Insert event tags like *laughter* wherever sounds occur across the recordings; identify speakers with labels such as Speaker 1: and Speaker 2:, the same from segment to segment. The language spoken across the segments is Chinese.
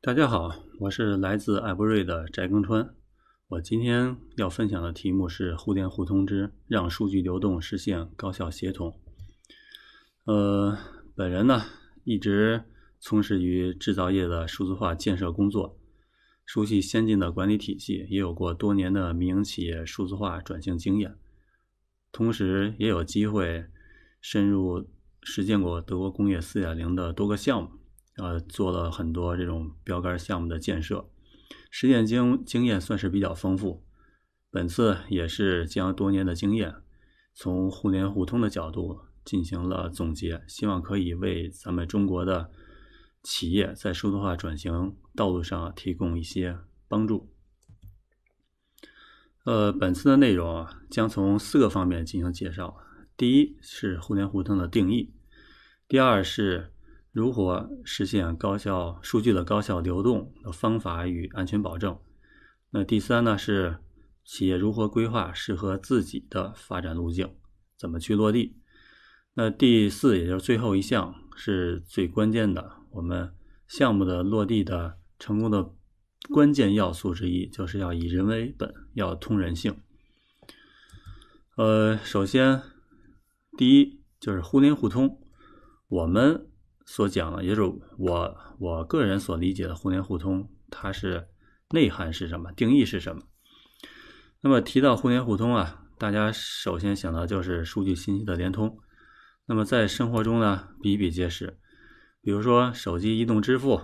Speaker 1: 大家好，我是来自艾博瑞的翟更川。我今天要分享的题目是“互联互通之让数据流动实现高效协同”。呃，本人呢一直从事于制造业的数字化建设工作，熟悉先进的管理体系，也有过多年的民营企业数字化转型经验。同时也有机会深入实践过德国工业4.0的多个项目，呃，做了很多这种标杆项目的建设，实践经经验算是比较丰富。本次也是将多年的经验从互联互通的角度进行了总结，希望可以为咱们中国的企业在数字化转型道路上提供一些帮助。呃，本次的内容啊，将从四个方面进行介绍。第一是互联互通的定义；第二是如何实现高效数据的高效流动的方法与安全保证；那第三呢是企业如何规划适合自己的发展路径，怎么去落地；那第四，也就是最后一项是最关键的，我们项目的落地的成功的。关键要素之一就是要以人为本，要通人性。呃，首先，第一就是互联互通。我们所讲的，也就是我我个人所理解的互联互通，它是内涵是什么？定义是什么？那么提到互联互通啊，大家首先想到就是数据信息的联通。那么在生活中呢，比比皆是，比如说手机移动支付，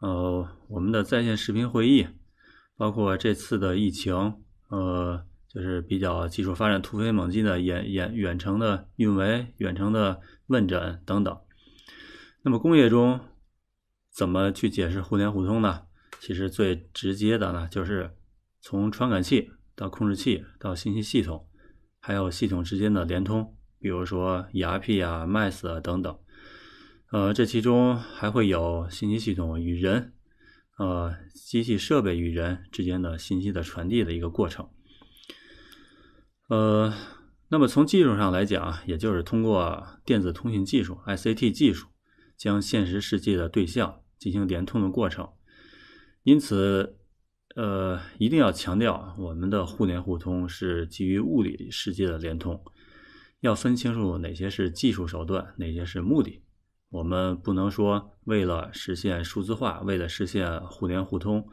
Speaker 1: 哦。我们的在线视频会议，包括这次的疫情，呃，就是比较技术发展突飞猛进的远远远程的运维、远程的问诊等等。那么工业中怎么去解释互联互通呢？其实最直接的呢，就是从传感器到控制器到信息系统，还有系统之间的联通，比如说 e r p 啊、MES 啊等等。呃，这其中还会有信息系统与人。呃，机器设备与人之间的信息的传递的一个过程。呃，那么从技术上来讲，也就是通过电子通信技术 （ICT 技术）将现实世界的对象进行联通的过程。因此，呃，一定要强调我们的互联互通是基于物理世界的联通，要分清楚哪些是技术手段，哪些是目的。我们不能说为了实现数字化，为了实现互联互通，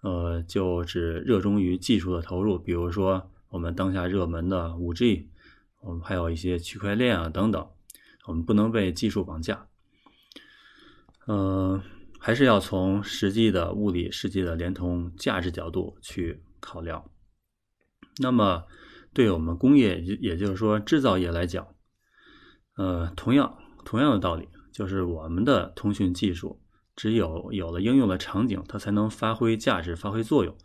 Speaker 1: 呃，就只热衷于技术的投入，比如说我们当下热门的 5G，我们还有一些区块链啊等等，我们不能被技术绑架。嗯，还是要从实际的物理世界的连通价值角度去考量。那么，对我们工业，也就是说制造业来讲，呃，同样同样的道理。就是我们的通讯技术，只有有了应用的场景，它才能发挥价值、发挥作用。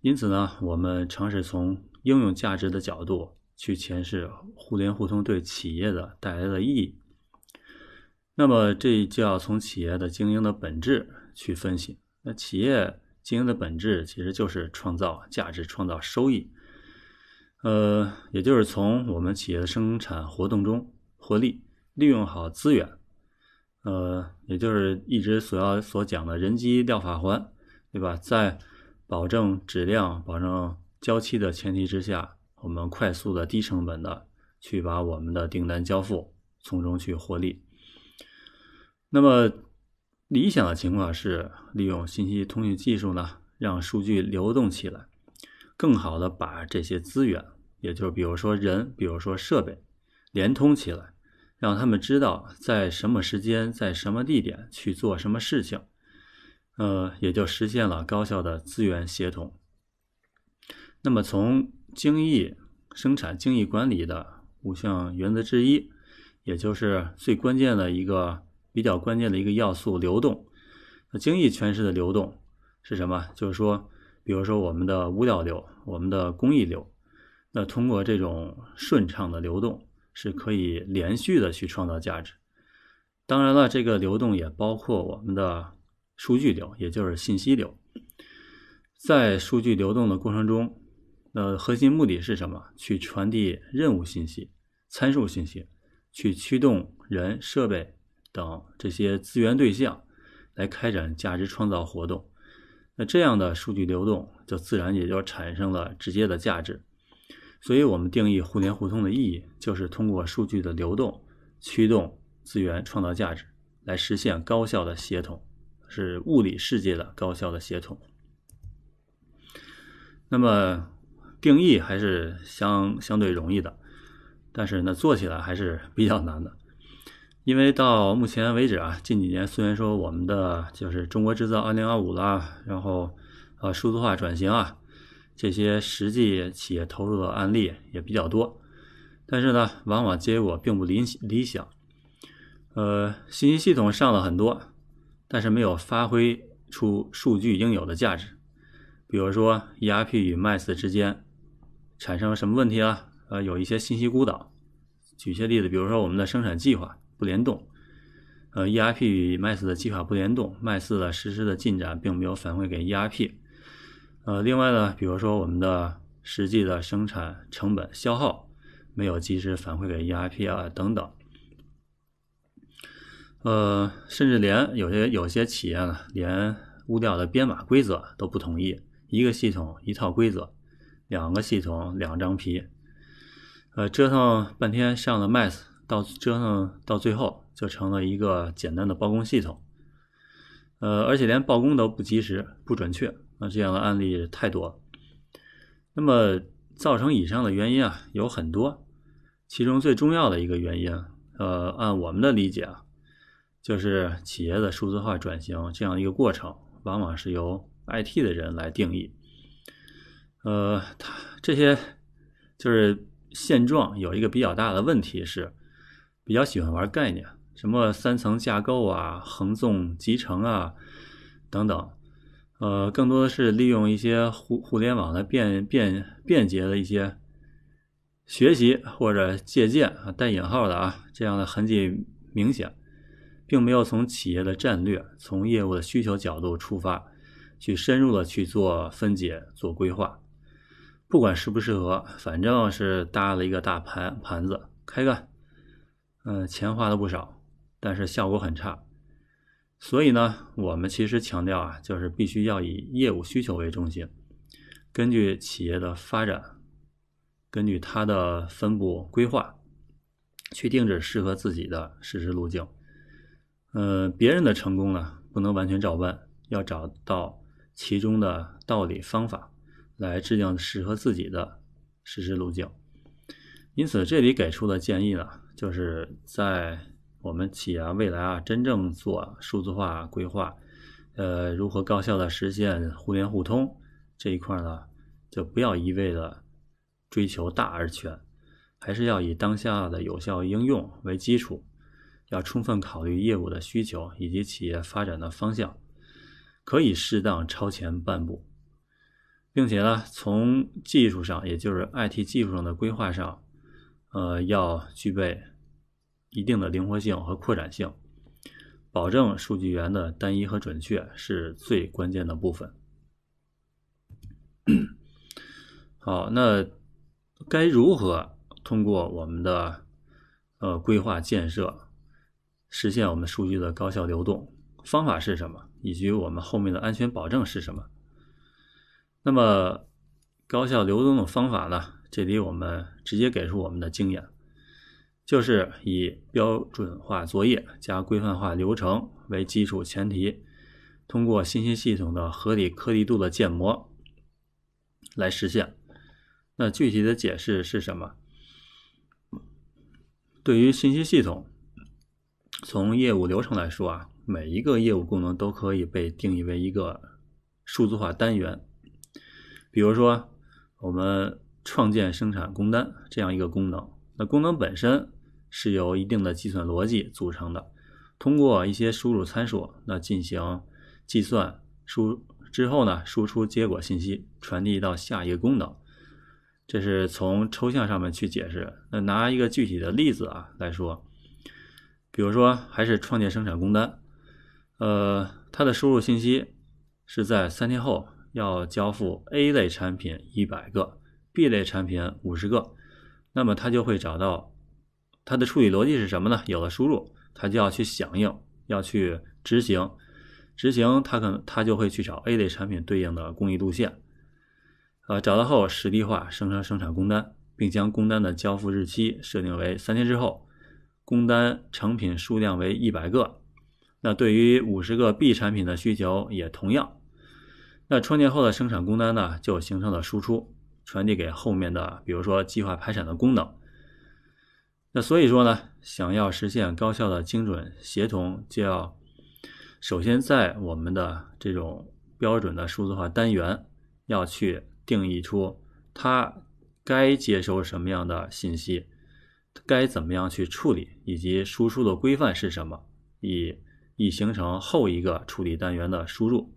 Speaker 1: 因此呢，我们尝试从应用价值的角度去诠释互联互通对企业的带来的意义。那么，这就要从企业的经营的本质去分析。那企业经营的本质其实就是创造价值、创造收益。呃，也就是从我们企业的生产活动中获利，利用好资源。呃，也就是一直所要所讲的人机料法环，对吧？在保证质量、保证交期的前提之下，我们快速的、低成本的去把我们的订单交付，从中去获利。那么理想的情况是，利用信息通讯技术呢，让数据流动起来，更好的把这些资源，也就是比如说人，比如说设备，连通起来。让他们知道在什么时间、在什么地点去做什么事情，呃，也就实现了高效的资源协同。那么，从精益生产、精益管理的五项原则之一，也就是最关键的一个、比较关键的一个要素——流动。精益诠释的流动是什么？就是说，比如说我们的物料流、我们的工艺流，那通过这种顺畅的流动。是可以连续的去创造价值。当然了，这个流动也包括我们的数据流，也就是信息流。在数据流动的过程中，呃，核心目的是什么？去传递任务信息、参数信息，去驱动人、设备等这些资源对象，来开展价值创造活动。那这样的数据流动，就自然也就产生了直接的价值。所以我们定义互联互通的意义，就是通过数据的流动驱动资源创造价值，来实现高效的协同，是物理世界的高效的协同。那么定义还是相相对容易的，但是呢，做起来还是比较难的，因为到目前为止啊，近几年虽然说我们的就是中国制造二零二五啦，然后啊数字化转型啊。这些实际企业投入的案例也比较多，但是呢，往往结果并不理理想。呃，信息系统上了很多，但是没有发挥出数据应有的价值。比如说，ERP 与 MIS 之间产生了什么问题啊？呃，有一些信息孤岛。举些例子，比如说我们的生产计划不联动，呃，ERP 与 MIS 的计划不联动，MIS 的实施的进展并没有反馈给 ERP。呃，另外呢，比如说我们的实际的生产成本消耗没有及时反馈给 ERP 啊，等等。呃，甚至连有些有些企业呢，连物料的编码规则都不同意，一个系统一套规则，两个系统两张皮。呃，折腾半天上了 MES，到折腾到最后就成了一个简单的报工系统。呃，而且连报工都不及时、不准确。啊，这样的案例太多那么造成以上的原因啊，有很多，其中最重要的一个原因，呃，按我们的理解啊，就是企业的数字化转型这样一个过程，往往是由 IT 的人来定义。呃，他这些就是现状有一个比较大的问题是，比较喜欢玩概念，什么三层架构啊、横纵集成啊等等。呃，更多的是利用一些互互联网的便便便捷的一些学习或者借鉴啊，带引号的啊，这样的痕迹明显，并没有从企业的战略、从业务的需求角度出发，去深入的去做分解、做规划。不管适不适合，反正是搭了一个大盘盘子，开干，嗯，钱花了不少，但是效果很差。所以呢，我们其实强调啊，就是必须要以业务需求为中心，根据企业的发展，根据它的分布规划，去定制适合自己的实施路径。呃，别人的成功呢，不能完全照搬，要找到其中的道理方法，来制定适合自己的实施路径。因此，这里给出的建议呢，就是在。我们企业未来啊，真正做数字化规划，呃，如何高效的实现互联互通这一块呢？就不要一味的追求大而全，还是要以当下的有效应用为基础，要充分考虑业务的需求以及企业发展的方向，可以适当超前半步，并且呢，从技术上，也就是 IT 技术上的规划上，呃，要具备。一定的灵活性和扩展性，保证数据源的单一和准确是最关键的部分。好，那该如何通过我们的呃规划建设实现我们数据的高效流动？方法是什么？以及我们后面的安全保证是什么？那么高效流动的方法呢？这里我们直接给出我们的经验。就是以标准化作业加规范化流程为基础前提，通过信息系统的合理颗粒度的建模来实现。那具体的解释是什么？对于信息系统，从业务流程来说啊，每一个业务功能都可以被定义为一个数字化单元。比如说，我们创建生产工单这样一个功能，那功能本身。是由一定的计算逻辑组成的，通过一些输入参数，那进行计算，输之后呢，输出结果信息传递到下一个功能。这是从抽象上面去解释。那拿一个具体的例子啊来说，比如说还是创建生产工单，呃，它的输入信息是在三天后要交付 A 类产品一百个，B 类产品五十个，那么它就会找到。它的处理逻辑是什么呢？有了输入，它就要去响应，要去执行，执行它可能它就会去找 A 类产品对应的工艺路线，呃，找到后实地化生成生产工单，并将工单的交付日期设定为三天之后，工单成品数量为一百个。那对于五十个 B 产品的需求也同样。那创建后的生产工单呢，就形成了输出，传递给后面的，比如说计划排产的功能。那所以说呢，想要实现高效的精准协同，就要首先在我们的这种标准的数字化单元要去定义出它该接收什么样的信息，该怎么样去处理，以及输出的规范是什么，以以形成后一个处理单元的输入。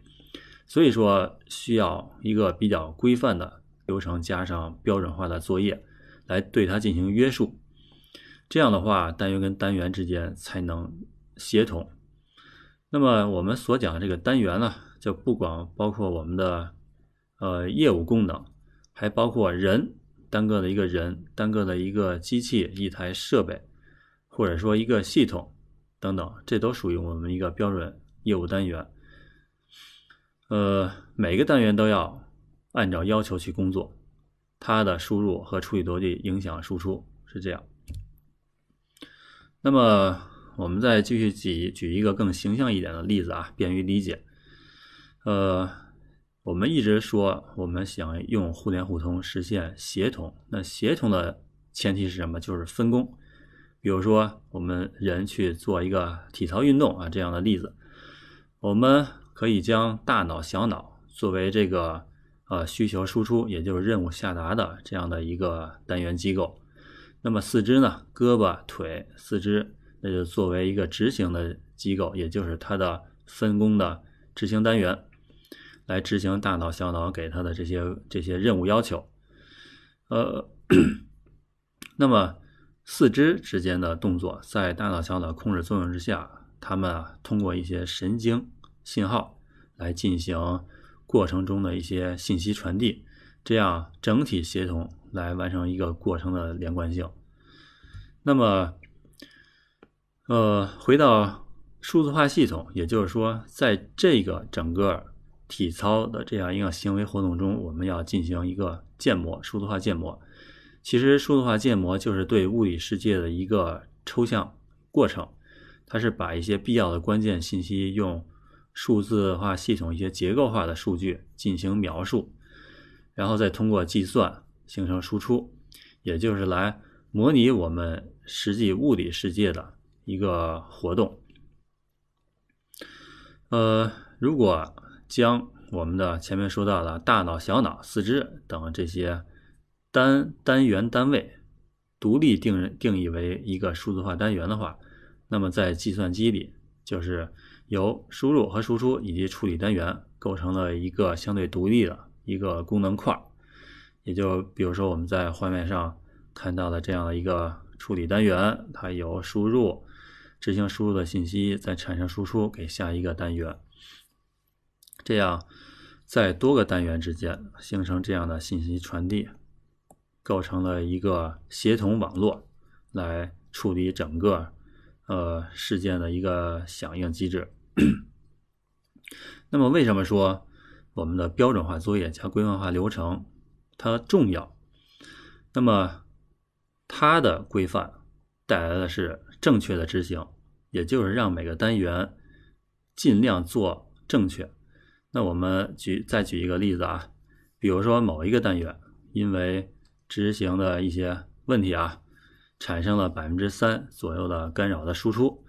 Speaker 1: 所以说，需要一个比较规范的流程，加上标准化的作业，来对它进行约束。这样的话，单元跟单元之间才能协同。那么我们所讲的这个单元呢，就不管包括我们的呃业务功能，还包括人单个的一个人、单个的一个机器、一台设备，或者说一个系统等等，这都属于我们一个标准业务单元。呃，每个单元都要按照要求去工作，它的输入和处理逻辑影响输出，是这样。那么，我们再继续举举一个更形象一点的例子啊，便于理解。呃，我们一直说我们想用互联互通实现协同，那协同的前提是什么？就是分工。比如说，我们人去做一个体操运动啊，这样的例子，我们可以将大脑、小脑作为这个呃需求输出，也就是任务下达的这样的一个单元机构。那么四肢呢？胳膊、腿、四肢，那就作为一个执行的机构，也就是它的分工的执行单元，来执行大脑、小脑给它的这些这些任务要求。呃，那么四肢之间的动作，在大脑、小脑控制作用之下，它们啊通过一些神经信号来进行过程中的一些信息传递，这样整体协同。来完成一个过程的连贯性。那么，呃，回到数字化系统，也就是说，在这个整个体操的这样一个行为活动中，我们要进行一个建模，数字化建模。其实，数字化建模就是对物理世界的一个抽象过程，它是把一些必要的关键信息用数字化系统一些结构化的数据进行描述，然后再通过计算。形成输出，也就是来模拟我们实际物理世界的一个活动。呃，如果将我们的前面说到的大脑、小脑、四肢等这些单单元、单位独立定义为一个数字化单元的话，那么在计算机里就是由输入和输出以及处理单元构成了一个相对独立的一个功能块。也就比如说，我们在画面上看到了这样的一个处理单元，它有输入，执行输入的信息，再产生输出给下一个单元。这样，在多个单元之间形成这样的信息传递，构成了一个协同网络，来处理整个呃事件的一个响应机制。*coughs* 那么，为什么说我们的标准化作业加规范化流程？它重要，那么它的规范带来的是正确的执行，也就是让每个单元尽量做正确。那我们举再举一个例子啊，比如说某一个单元因为执行的一些问题啊，产生了百分之三左右的干扰的输出，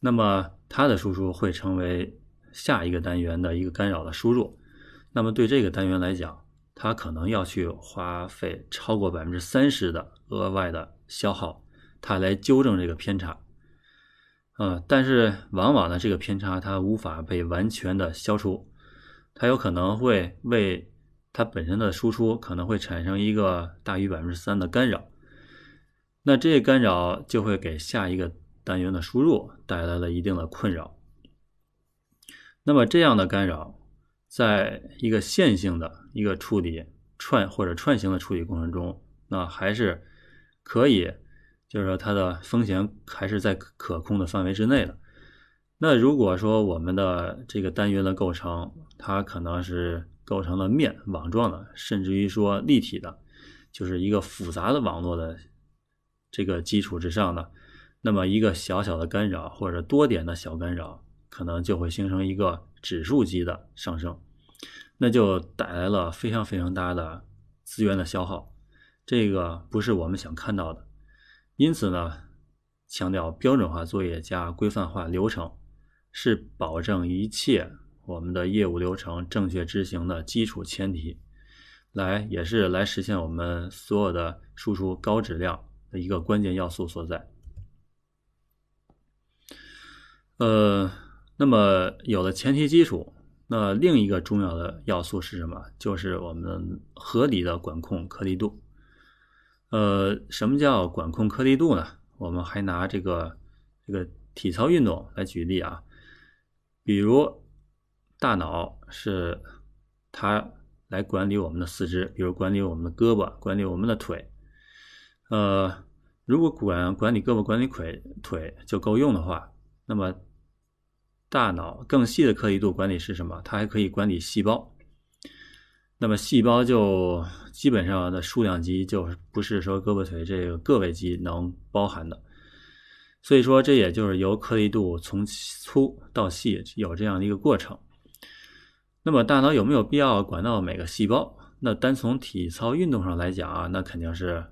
Speaker 1: 那么它的输出会成为下一个单元的一个干扰的输入，那么对这个单元来讲。它可能要去花费超过百分之三十的额外的消耗，它来纠正这个偏差，啊，但是往往呢，这个偏差它无法被完全的消除，它有可能会为它本身的输出可能会产生一个大于百分之三的干扰，那这干扰就会给下一个单元的输入带来了一定的困扰，那么这样的干扰。在一个线性的一个处理串或者串行的处理过程中，那还是可以，就是说它的风险还是在可控的范围之内的。那如果说我们的这个单元的构成，它可能是构成了面网状的，甚至于说立体的，就是一个复杂的网络的这个基础之上的，那么一个小小的干扰或者多点的小干扰，可能就会形成一个。指数级的上升，那就带来了非常非常大的资源的消耗，这个不是我们想看到的。因此呢，强调标准化作业加规范化流程，是保证一切我们的业务流程正确执行的基础前提，来也是来实现我们所有的输出高质量的一个关键要素所在。呃。那么有了前提基础，那另一个重要的要素是什么？就是我们合理的管控颗粒度。呃，什么叫管控颗粒度呢？我们还拿这个这个体操运动来举例啊。比如，大脑是它来管理我们的四肢，比如管理我们的胳膊，管理我们的腿。呃，如果管管理胳膊、管理腿腿就够用的话，那么。大脑更细的颗粒度管理是什么？它还可以管理细胞。那么细胞就基本上的数量级就不是说胳膊腿这个个位级能包含的。所以说，这也就是由颗粒度从粗到细有这样的一个过程。那么大脑有没有必要管到每个细胞？那单从体操运动上来讲啊，那肯定是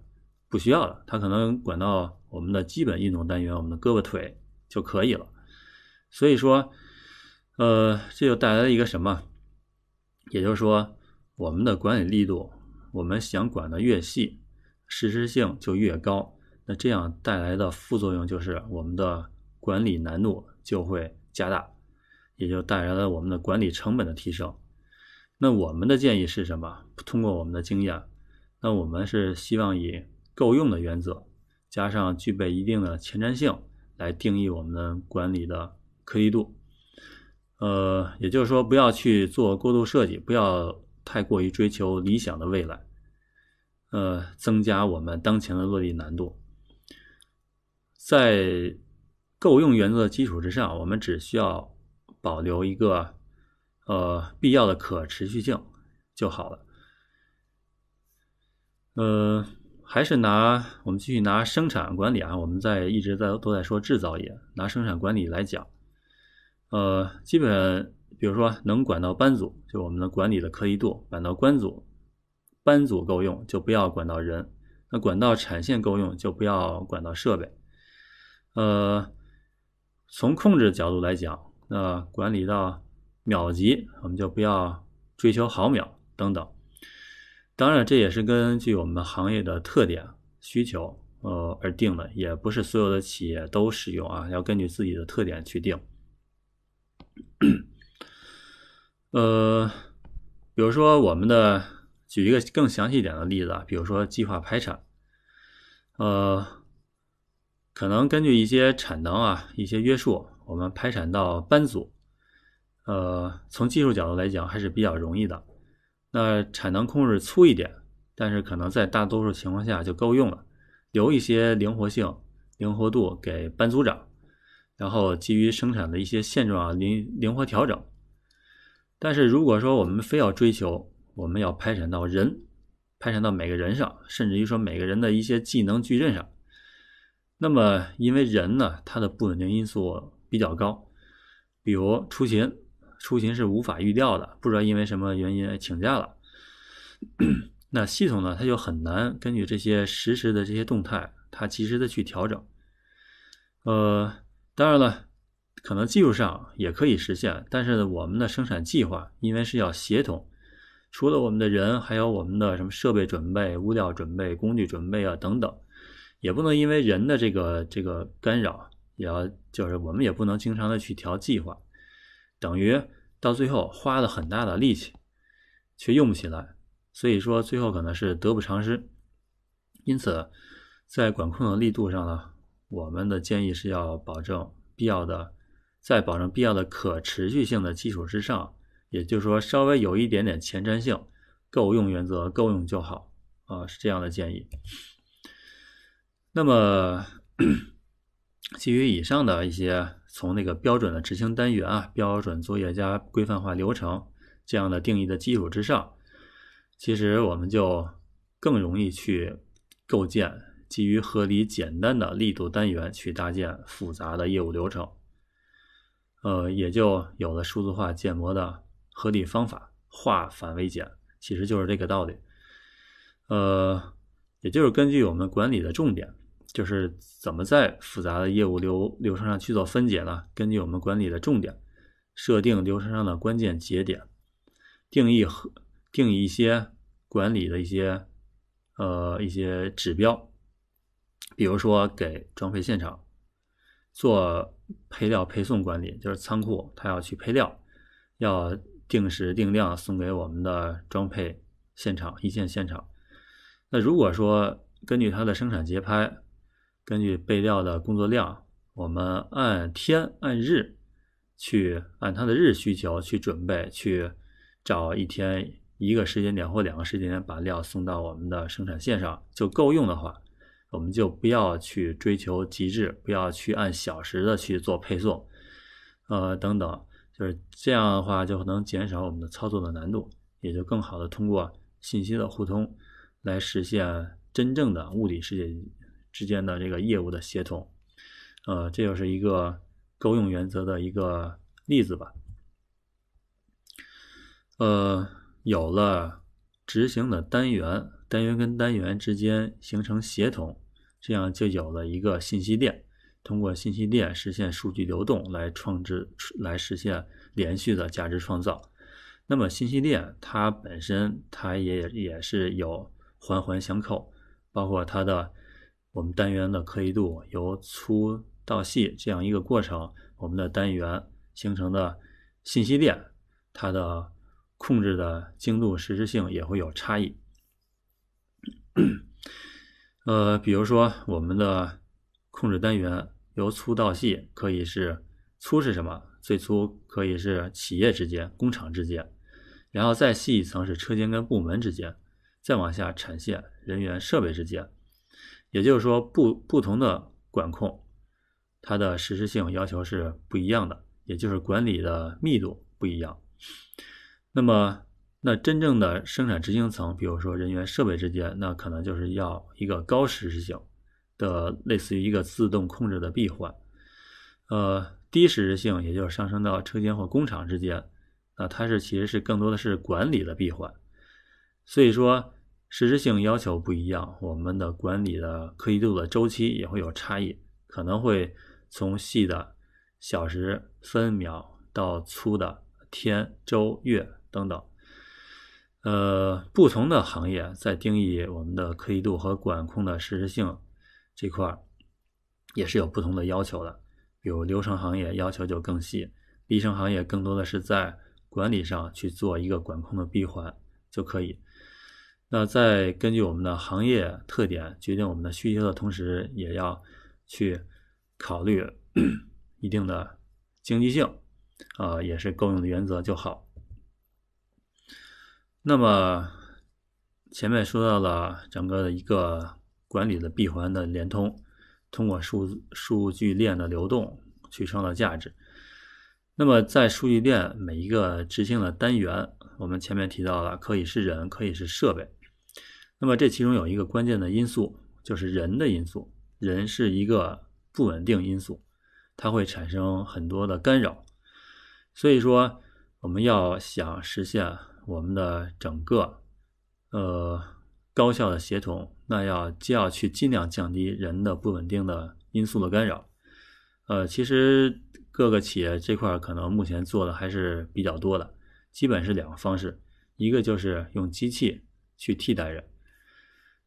Speaker 1: 不需要的。它可能管到我们的基本运动单元，我们的胳膊腿就可以了。所以说，呃，这就带来了一个什么？也就是说，我们的管理力度，我们想管的越细，实施性就越高。那这样带来的副作用就是，我们的管理难度就会加大，也就带来了我们的管理成本的提升。那我们的建议是什么？通过我们的经验，那我们是希望以够用的原则，加上具备一定的前瞻性，来定义我们的管理的。颗粒度，呃，也就是说，不要去做过度设计，不要太过于追求理想的未来，呃，增加我们当前的落地难度。在够用原则的基础之上，我们只需要保留一个呃必要的可持续性就好了。呃，还是拿我们继续拿生产管理啊，我们在一直在都在说制造业，拿生产管理来讲。呃，基本比如说能管到班组，就我们的管理的颗粒度管到班组，班组够用就不要管到人；那管到产线够用就不要管到设备。呃，从控制角度来讲，那管理到秒级，我们就不要追求毫秒等等。当然，这也是根据我们行业的特点需求呃而定的，也不是所有的企业都适用啊，要根据自己的特点去定。*clears throat* 呃，比如说，我们的举一个更详细一点的例子啊，比如说计划排产，呃，可能根据一些产能啊、一些约束，我们排产到班组。呃，从技术角度来讲还是比较容易的。那产能控制粗一点，但是可能在大多数情况下就够用了，留一些灵活性、灵活度给班组长。然后基于生产的一些现状啊，灵灵活调整。但是如果说我们非要追求，我们要拍产到人，拍产到每个人上，甚至于说每个人的一些技能矩阵上，那么因为人呢，他的不稳定因素比较高，比如出勤，出勤是无法预料的，不知道因为什么原因请假了，那系统呢，它就很难根据这些实时的这些动态，它及时的去调整。呃。当然了，可能技术上也可以实现，但是我们的生产计划因为是要协同，除了我们的人，还有我们的什么设备准备、物料准备、工具准备啊等等，也不能因为人的这个这个干扰，也要就是我们也不能经常的去调计划，等于到最后花了很大的力气，却用不起来，所以说最后可能是得不偿失。因此，在管控的力度上呢。我们的建议是要保证必要的，在保证必要的可持续性的基础之上，也就是说，稍微有一点点前瞻性，够用原则，够用就好啊，是这样的建议。那么，*clears throat* 基于以上的一些从那个标准的执行单元啊、标准作业加规范化流程这样的定义的基础之上，其实我们就更容易去构建。基于合理简单的力度单元去搭建复杂的业务流程，呃，也就有了数字化建模的合理方法。化繁为简，其实就是这个道理。呃，也就是根据我们管理的重点，就是怎么在复杂的业务流流程上去做分解呢？根据我们管理的重点，设定流程上的关键节点，定义和定义一些管理的一些呃一些指标。比如说，给装配现场做配料配送管理，就是仓库他要去配料，要定时定量送给我们的装配现场一线现场。那如果说根据它的生产节拍，根据备料的工作量，我们按天按日去按它的日需求去准备，去找一天一个时间点或两个时间点把料送到我们的生产线上，就够用的话。我们就不要去追求极致，不要去按小时的去做配送，呃，等等，就是这样的话，就能减少我们的操作的难度，也就更好的通过信息的互通来实现真正的物理世界之间的这个业务的协同，呃，这就是一个够用原则的一个例子吧。呃，有了执行的单元，单元跟单元之间形成协同。这样就有了一个信息链，通过信息链实现数据流动，来创制、来实现连续的价值创造。那么信息链它本身，它也也是有环环相扣，包括它的我们单元的颗粒度由粗到细这样一个过程，我们的单元形成的信息链，它的控制的精度、实时性也会有差异。*coughs* 呃，比如说，我们的控制单元由粗到细，可以是粗是什么？最粗可以是企业之间、工厂之间，然后再细一层是车间跟部门之间，再往下产线、人员、设备之间。也就是说，不不同的管控，它的实施性要求是不一样的，也就是管理的密度不一样。那么。那真正的生产执行层，比如说人员设备之间，那可能就是要一个高实时性的，类似于一个自动控制的闭环。呃，低实时性，也就是上升到车间或工厂之间，那它是其实是更多的是管理的闭环。所以说，实时性要求不一样，我们的管理的颗粒度的周期也会有差异，可能会从细的小时分秒到粗的天周月等等。呃，不同的行业在定义我们的可粒度和管控的实时性这块，也是有不同的要求的。比如流程行业要求就更细，B 生行业更多的是在管理上去做一个管控的闭环就可以。那在根据我们的行业特点决定我们的需求的同时，也要去考虑 *clears throat* 一定的经济性啊，也是够用的原则就好。那么前面说到了整个一个管理的闭环的连通，通过数数据链的流动去创造价值。那么在数据链每一个执行的单元，我们前面提到了可以是人，可以是设备。那么这其中有一个关键的因素就是人的因素，人是一个不稳定因素，它会产生很多的干扰。所以说我们要想实现。我们的整个呃高效的协同，那要既要去尽量降低人的不稳定的因素的干扰，呃，其实各个企业这块可能目前做的还是比较多的，基本是两个方式，一个就是用机器去替代人，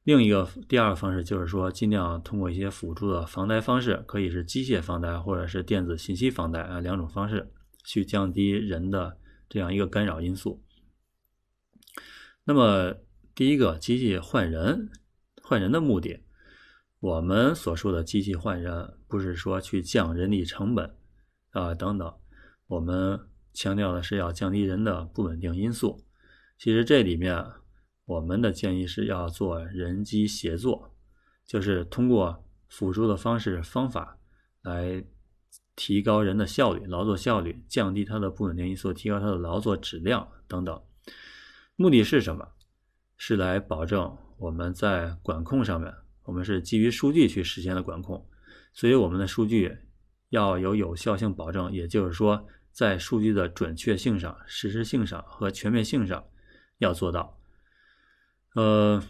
Speaker 1: 另一个第二个方式就是说尽量通过一些辅助的防呆方式，可以是机械防呆或者是电子信息防呆啊两种方式去降低人的这样一个干扰因素。那么，第一个，机器换人，换人的目的，我们所说的机器换人，不是说去降人力成本啊等等，我们强调的是要降低人的不稳定因素。其实这里面，我们的建议是要做人机协作，就是通过辅助的方式方法，来提高人的效率、劳作效率，降低他的不稳定因素，提高他的劳作质量等等。目的是什么？是来保证我们在管控上面，我们是基于数据去实现的管控，所以我们的数据要有有效性保证，也就是说，在数据的准确性上、实时性上和全面性上要做到。呃，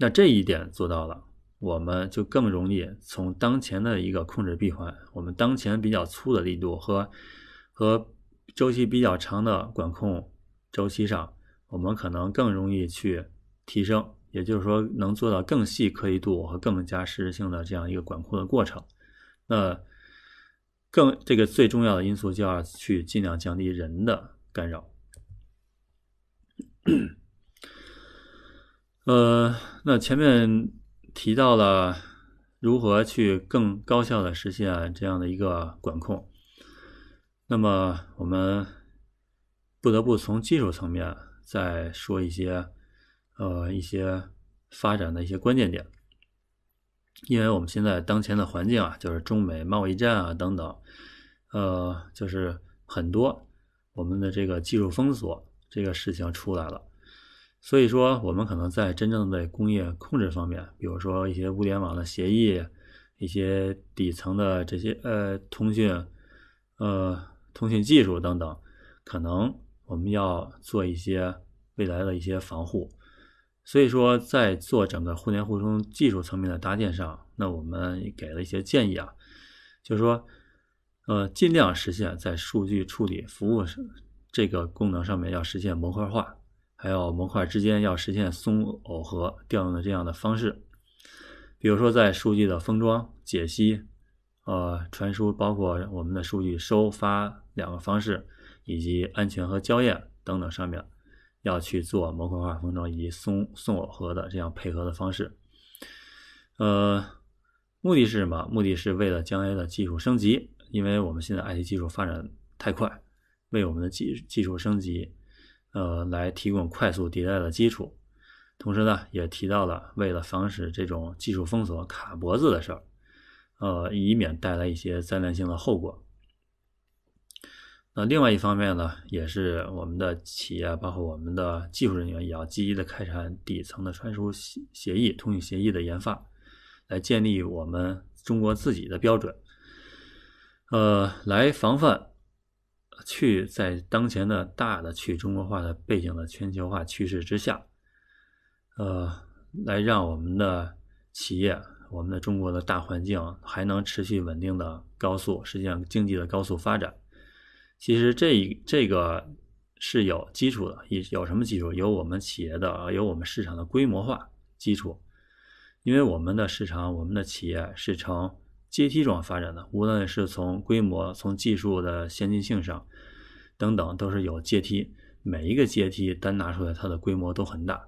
Speaker 1: 那这一点做到了，我们就更容易从当前的一个控制闭环，我们当前比较粗的力度和和周期比较长的管控。周期上，我们可能更容易去提升，也就是说，能做到更细颗粒度和更加实质性的这样一个管控的过程。那更这个最重要的因素就要去尽量降低人的干扰。呃，那前面提到了如何去更高效的实现这样的一个管控，那么我们。不得不从技术层面再说一些，呃，一些发展的一些关键点，因为我们现在当前的环境啊，就是中美贸易战啊等等，呃，就是很多我们的这个技术封锁这个事情出来了，所以说我们可能在真正的工业控制方面，比如说一些物联网的协议、一些底层的这些呃通讯呃通讯技术等等，可能。我们要做一些未来的一些防护，所以说在做整个互联互通技术层面的搭建上，那我们给了一些建议啊，就是说，呃，尽量实现，在数据处理服务这个功能上面要实现模块化，还有模块之间要实现松耦合调用的这样的方式，比如说在数据的封装、解析、呃传输，包括我们的数据收发。两个方式，以及安全和校验等等上面要去做模块化封装以及松松耦合的这样配合的方式。呃，目的是什么？目的是为了将来的技术升级，因为我们现在 IT 技术发展太快，为我们的技技术升级呃来提供快速迭代的基础。同时呢，也提到了为了防止这种技术封锁卡脖子的事儿，呃，以免带来一些灾难性的后果。那另外一方面呢，也是我们的企业，包括我们的技术人员，也要积极的开展底层的传输协协议、通信协议的研发，来建立我们中国自己的标准，呃，来防范去在当前的大的去中国化的背景的全球化趋势之下，呃，来让我们的企业、我们的中国的大环境还能持续稳定的高速，实际上经济的高速发展。其实这一这个是有基础的，有有什么基础？有我们企业的有我们市场的规模化基础。因为我们的市场，我们的企业是呈阶梯状发展的，无论是从规模、从技术的先进性上等等，都是有阶梯。每一个阶梯单拿出来，它的规模都很大，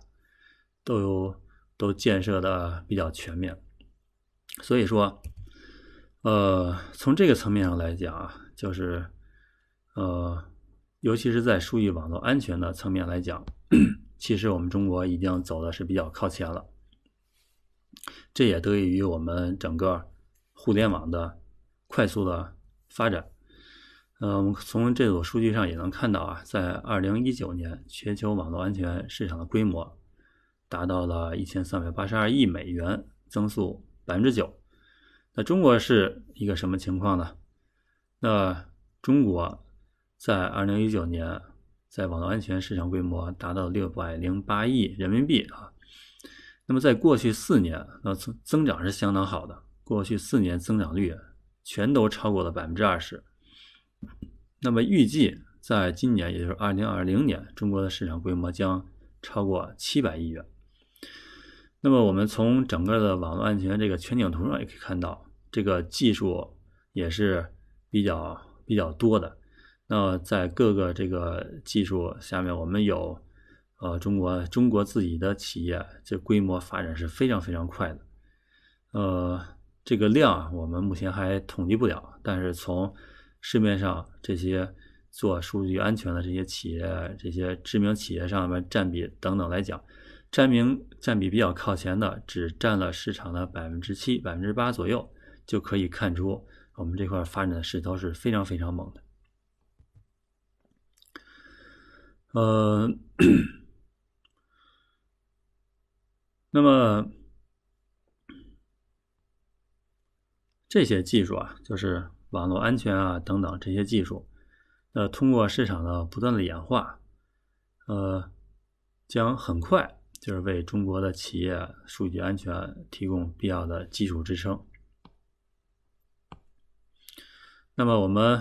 Speaker 1: 都有都建设的比较全面。所以说，呃，从这个层面上来讲啊，就是。呃，尤其是在数据网络安全的层面来讲，其实我们中国已经走的是比较靠前了。这也得益于我们整个互联网的快速的发展。呃，我们从这组数据上也能看到啊，在二零一九年，全球网络安全市场的规模达到了一千三百八十二亿美元，增速百分之九。那中国是一个什么情况呢？那中国。在二零一九年，在网络安全市场规模达到六百零八亿人民币啊。那么，在过去四年，那增增长是相当好的。过去四年增长率全都超过了百分之二十。那么，预计在今年，也就是二零二零年，中国的市场规模将超过七百亿元。那么，我们从整个的网络安全这个全景图上也可以看到，这个技术也是比较比较多的。那在各个这个技术下面，我们有，呃，中国中国自己的企业，这规模发展是非常非常快的。呃，这个量我们目前还统计不了，但是从市面上这些做数据安全的这些企业、这些知名企业上面占比等等来讲，占名占比比较靠前的，只占了市场的百分之七、百分之八左右，就可以看出我们这块发展的势头是非常非常猛的。呃，那么这些技术啊，就是网络安全啊等等这些技术，呃，通过市场的不断的演化，呃，将很快就是为中国的企业数据安全提供必要的技术支撑。那么我们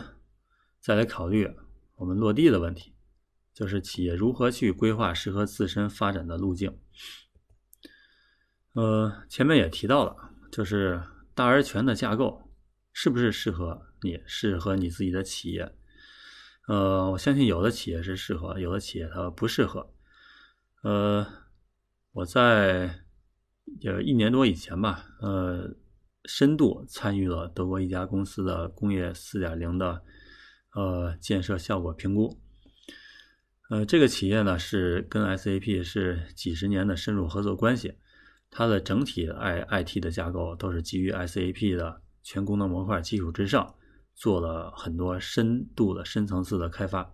Speaker 1: 再来考虑我们落地的问题。就是企业如何去规划适合自身发展的路径。呃，前面也提到了，就是大而全的架构是不是适合你，适合你自己的企业？呃，我相信有的企业是适合，有的企业它不适合。呃，我在有一年多以前吧，呃，深度参与了德国一家公司的工业四点零的呃建设效果评估。呃，这个企业呢是跟 SAP 是几十年的深入合作关系，它的整体 IIT 的架构都是基于 SAP 的全功能模块基础之上，做了很多深度的深层次的开发，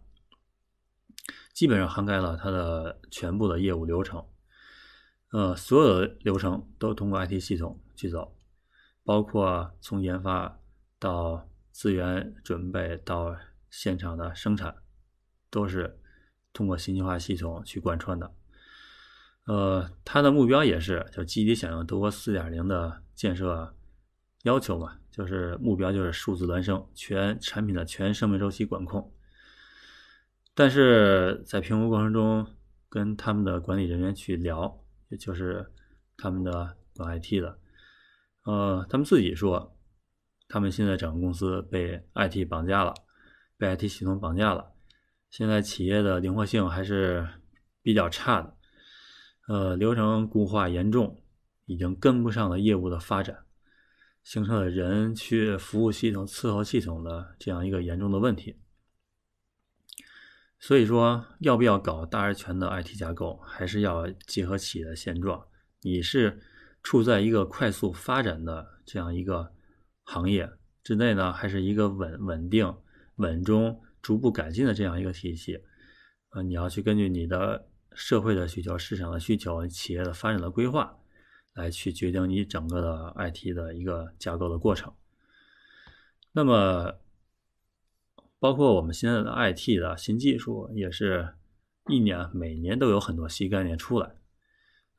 Speaker 1: 基本上涵盖了它的全部的业务流程，呃，所有的流程都通过 IT 系统去走，包括从研发到资源准备到现场的生产，都是。通过信息化系统去贯穿的，呃，它的目标也是就积极响应德国四点零的建设要求嘛，就是目标就是数字孪生、全产品的全生命周期管控。但是在评估过程中，跟他们的管理人员去聊，也就是他们的管 IT 的，呃，他们自己说，他们现在整个公司被 IT 绑架了，被 IT 系统绑架了。现在企业的灵活性还是比较差的，呃，流程固化严重，已经跟不上了业务的发展，形成了人去服务系统、伺候系统的这样一个严重的问题。所以说，要不要搞大而全的 IT 架构，还是要结合企业的现状？你是处在一个快速发展的这样一个行业之内呢，还是一个稳稳定、稳中？逐步改进的这样一个体系，呃，你要去根据你的社会的需求、市场的需求、企业的发展的规划，来去决定你整个的 IT 的一个架构的过程。那么，包括我们现在的 IT 的新技术，也是一年每年都有很多新概念出来，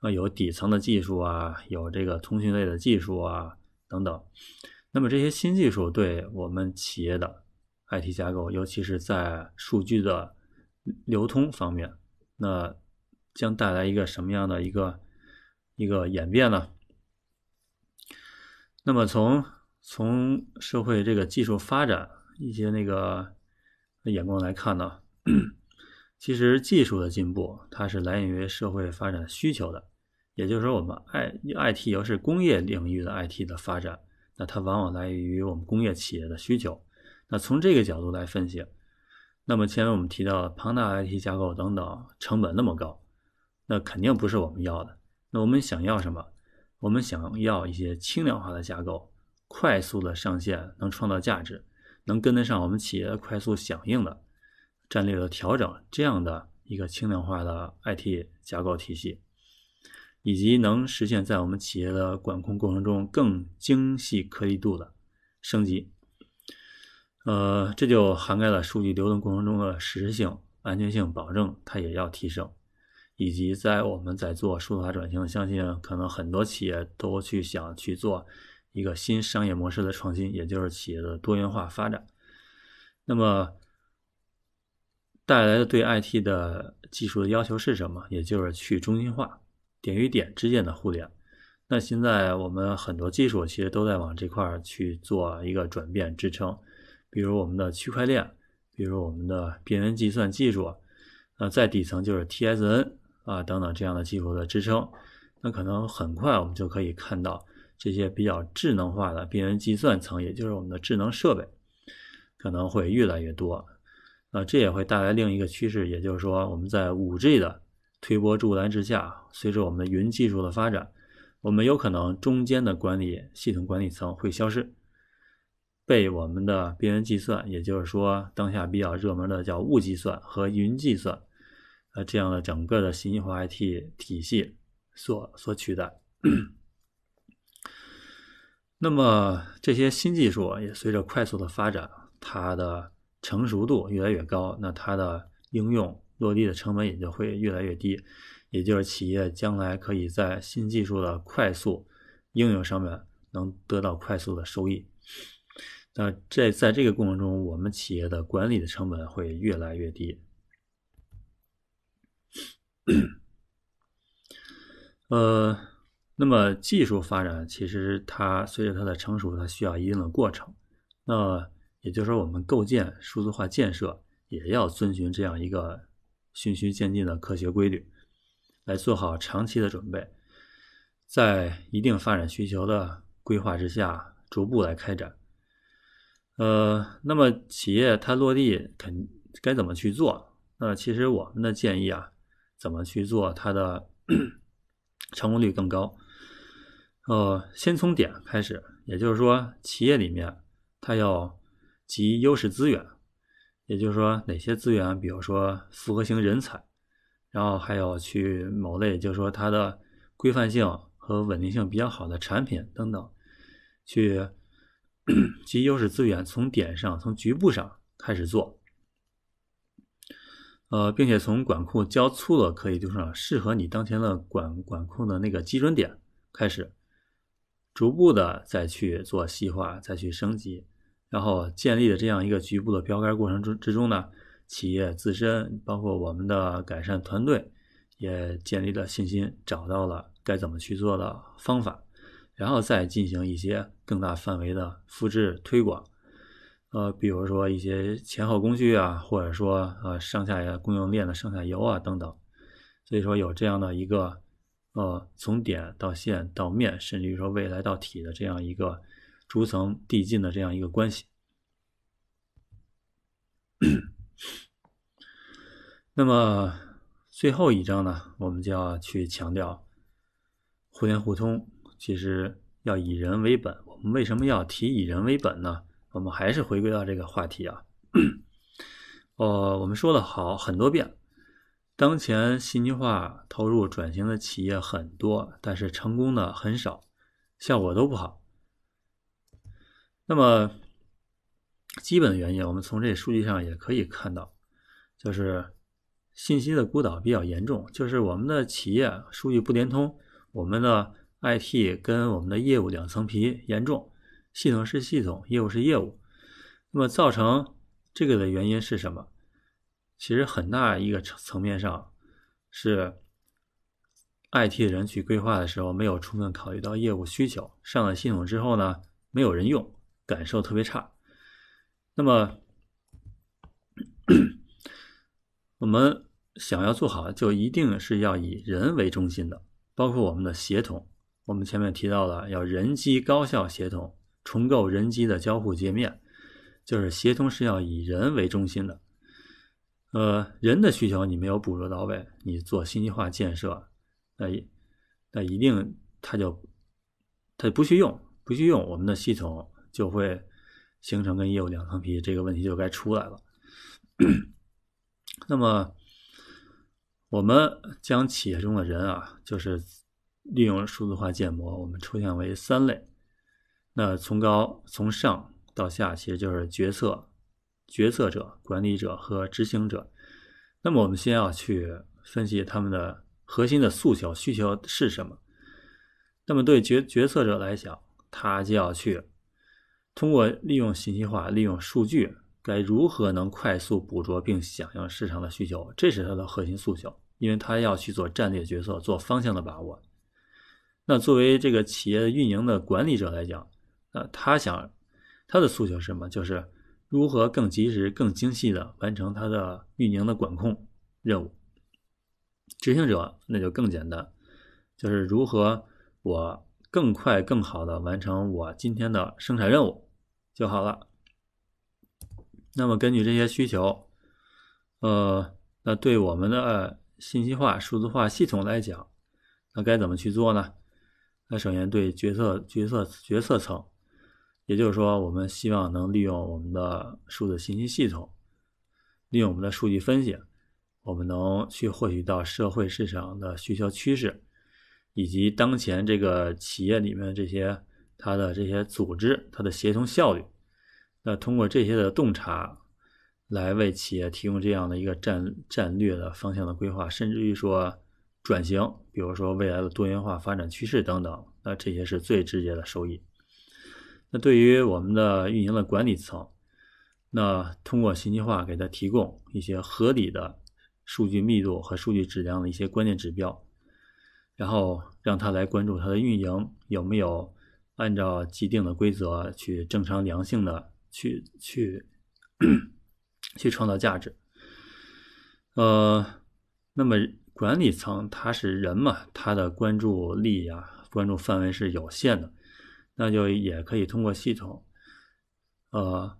Speaker 1: 啊，有底层的技术啊，有这个通讯类的技术啊等等。那么这些新技术对我们企业的。IT 架构，尤其是在数据的流通方面，那将带来一个什么样的一个一个演变呢？那么从从社会这个技术发展一些那个眼光来看呢，*coughs* 其实技术的进步它是来源于社会发展需求的，也就是说，我们 IT，尤是工业领域的 IT 的发展，那它往往来源于我们工业企业的需求。那从这个角度来分析，那么前面我们提到了庞大 IT 架构等等成本那么高，那肯定不是我们要的。那我们想要什么？我们想要一些轻量化的架构，快速的上线，能创造价值，能跟得上我们企业快速响应的战略的调整，这样的一个轻量化的 IT 架构体系，以及能实现在我们企业的管控过程中更精细颗粒度的升级。呃，这就涵盖了数据流动过程中的实时性、安全性保证，它也要提升，以及在我们在做数字化转型，相信可能很多企业都去想去做一个新商业模式的创新，也就是企业的多元化发展。那么带来的对 IT 的技术的要求是什么？也就是去中心化，点与点之间的互联。那现在我们很多技术其实都在往这块去做一个转变支撑。比如我们的区块链，比如我们的边缘计算技术，那在底层就是 T-S-N 啊等等这样的技术的支撑，那可能很快我们就可以看到这些比较智能化的边缘计算层，也就是我们的智能设备可能会越来越多。啊，这也会带来另一个趋势，也就是说我们在 5G 的推波助澜之下，随着我们的云技术的发展，我们有可能中间的管理系统管理层会消失。被我们的边缘计算，也就是说当下比较热门的叫物计算和云计算，呃，这样的整个的信息化 IT 体系所所取代。那么这些新技术也随着快速的发展，它的成熟度越来越高，那它的应用落地的成本也就会越来越低，也就是企业将来可以在新技术的快速应用上面能得到快速的收益。那这在这个过程中，我们企业的管理的成本会越来越低。呃，那么技术发展其实它随着它的成熟，它需要一定的过程。那也就是说，我们构建数字化建设也要遵循这样一个循序渐进的科学规律，来做好长期的准备，在一定发展需求的规划之下，逐步来开展。呃，那么企业它落地肯该怎么去做？那其实我们的建议啊，怎么去做它的 *coughs* 成功率更高？呃，先从点开始，也就是说，企业里面它要集优势资源，也就是说哪些资源，比如说复合型人才，然后还有去某类，就是说它的规范性和稳定性比较好的产品等等，去。及 *clears throat* 优势资源从点上、从局部上开始做，呃，并且从管控交粗的可以就是适合你当前的管管控的那个基准点开始，逐步的再去做细化、再去升级，然后建立的这样一个局部的标杆过程之之中呢，企业自身包括我们的改善团队也建立了信心，找到了该怎么去做的方法。然后再进行一些更大范围的复制推广，呃，比如说一些前后工序啊，或者说呃上下呀，供应链的上下游啊等等，所以说有这样的一个呃从点到线到面，甚至于说未来到体的这样一个逐层递进的这样一个关系。那么最后一章呢，我们就要去强调互联互通。其实要以人为本，我们为什么要提以人为本呢？我们还是回归到这个话题啊。哦，*clears throat* 我们说了好很多遍，当前信息化投入转型的企业很多，但是成功的很少，效果都不好。那么基本原因，我们从这数据上也可以看到，就是信息的孤岛比较严重，就是我们的企业数据不连通，我们的。IT 跟我们的业务两层皮严重，系统是系统，业务是业务。那么造成这个的原因是什么？其实很大一个层层面上是 IT 人去规划的时候没有充分考虑到业务需求，上了系统之后呢，没有人用，感受特别差。那么 *coughs* 我们想要做好，就一定是要以人为中心的，包括我们的协同。我们前面提到了要人机高效协同，重构人机的交互界面，就是协同是要以人为中心的。呃，人的需求你没有捕捉到位，你做信息化建设，那那一定他就他不去用，不去用我们的系统就会形成跟业务两层皮，这个问题就该出来了。*coughs* 那么我们将企业中的人啊，就是。利用数字化建模，我们抽象为三类。那从高从上到下，其实就是决策、决策者、管理者和执行者。那么，我们先要去分析他们的核心的诉求需求是什么。那么，对决决策者来讲，他就要去通过利用信息化、利用数据，该如何能快速捕捉并响应市场的需求？这是他的核心诉求，因为他要去做战略决策，做方向的把握。那作为这个企业运营的管理者来讲，呃，他想他的诉求是什么？就是如何更及时、更精细的完成他的运营的管控任务。执行者那就更简单，就是如何我更快、更好的完成我今天的生产任务就好了。那么根据这些需求，呃，那对我们的信息化、数字化系统来讲，那该怎么去做呢？那首先对决策、决策、决策层，也就是说，我们希望能利用我们的数字信息系统，利用我们的数据分析，我们能去获取到社会市场的需求趋势，以及当前这个企业里面这些它的这些组织它的协同效率。那通过这些的洞察，来为企业提供这样的一个战战略的方向的规划，甚至于说。转型，比如说未来的多元化发展趋势等等，那这些是最直接的收益。那对于我们的运营的管理层，那通过信息化给他提供一些合理的数据密度和数据质量的一些关键指标，然后让他来关注他的运营有没有按照既定的规则去正常良性的去去去创造价值。呃，那么。管理层他是人嘛，他的关注力啊，关注范围是有限的，那就也可以通过系统，呃，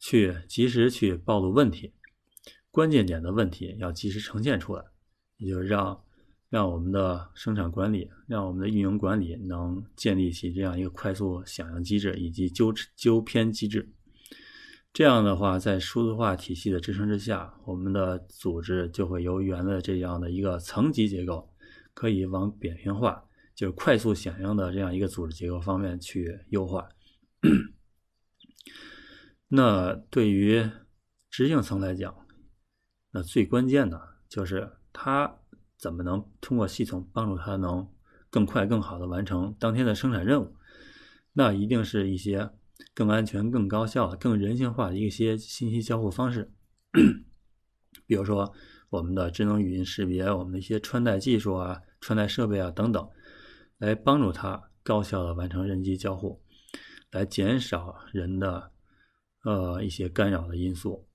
Speaker 1: 去及时去暴露问题，关键点的问题要及时呈现出来，也就让让我们的生产管理，让我们的运营管理能建立起这样一个快速响应机制以及纠纠偏机制。这样的话，在数字化体系的支撑之下，我们的组织就会由原来的这样的一个层级结构，可以往扁平化，就是快速响应的这样一个组织结构方面去优化。*coughs* 那对于执行层来讲，那最关键的，就是它怎么能通过系统帮助它能更快、更好的完成当天的生产任务？那一定是一些。更安全、更高效、更人性化的一些信息交互方式，比如说我们的智能语音识别、我们的一些穿戴技术啊、穿戴设备啊等等，来帮助它高效的完成人机交互，来减少人的呃一些干扰的因素。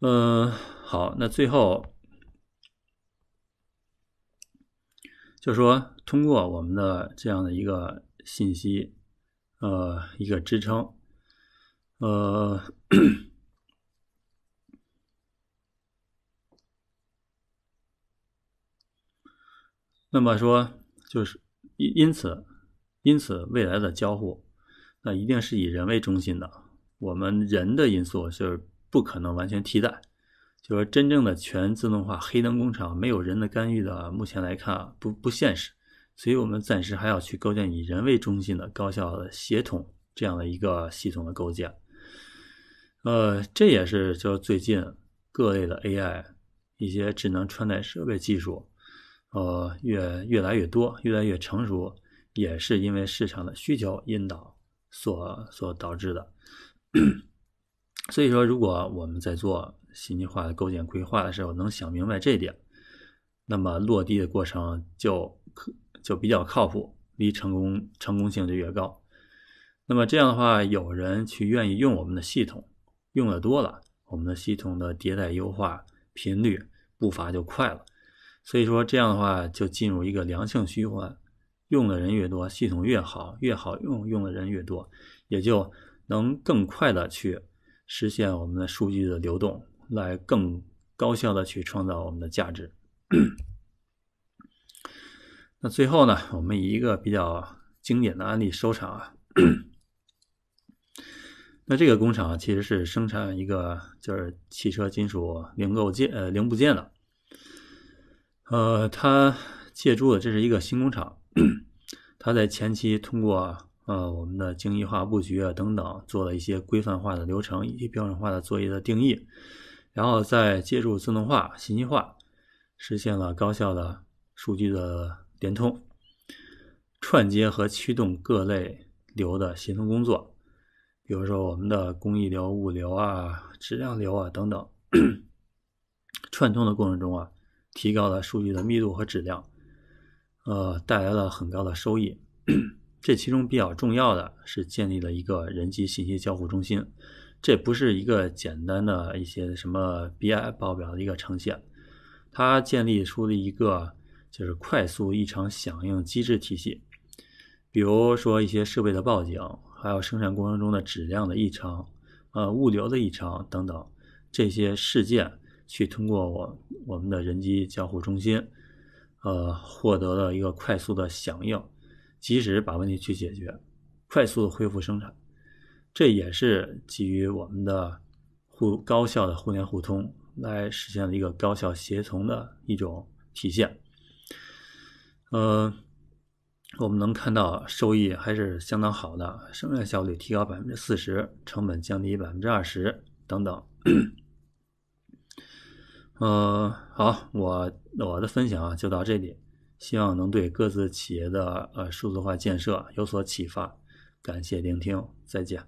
Speaker 1: 嗯，*coughs* 好，那最后。就说通过我们的这样的一个信息，呃，一个支撑，呃，那么说就是因因此，因此未来的交互，那一定是以人为中心的，我们人的因素是不可能完全替代。就是真正的全自动化黑灯工厂，没有人的干预的，目前来看不不现实，所以我们暂时还要去构建以人为中心的高效的协同这样的一个系统的构建。呃，这也是就最近各类的 AI 一些智能穿戴设备技术，呃，越越来越多，越来越成熟，也是因为市场的需求引导所所导致的。*coughs* 所以说，如果我们在做。信息化的构建规划的时候，能想明白这点，那么落地的过程就就比较靠谱，离成功成功性就越高。那么这样的话，有人去愿意用我们的系统，用的多了，我们的系统的迭代优化频率步伐就快了。所以说这样的话，就进入一个良性循环：用的人越多，系统越好，越好用，用的人越多，也就能更快的去实现我们的数据的流动。来更高效的去创造我们的价值。*clears throat* 那最后呢，我们以一个比较经典的案例收场啊。那这个工厂其实是生产一个就是汽车金属零构件呃零部件的。呃，它借助的这是一个新工厂，它在前期通过呃我们的精益化布局啊等等，做了一些规范化的流程以及标准化的作业的定义。然后再借助自动化、信息化，实现了高效的数据的连通、串接和驱动各类流的协同工作。比如说，我们的工艺流、物流啊、质量流啊等等，串通的过程中啊，提高了数据的密度和质量，呃，带来了很高的收益。*coughs* 这其中比较重要的是建立了一个人机信息交互中心。这不是一个简单的一些什么 BI 报表的一个呈现，它建立出了一个就是快速异常响应机制体系。比如说一些设备的报警，还有生产过程中的质量的异常，呃，物流的异常等等这些事件，去通过我我们的人机交互中心，呃，获得了一个快速的响应，及时把问题去解决，快速的恢复生产。这也是基于我们的互高效的互联互通来实现了一个高效协同的一种体现。呃，我们能看到收益还是相当好的，生产效率提高百分之四十，成本降低百分之二十等等。呃，好，我我的分享啊就到这里，希望能对各自企业的呃数字化建设有所启发。感谢聆听，再见。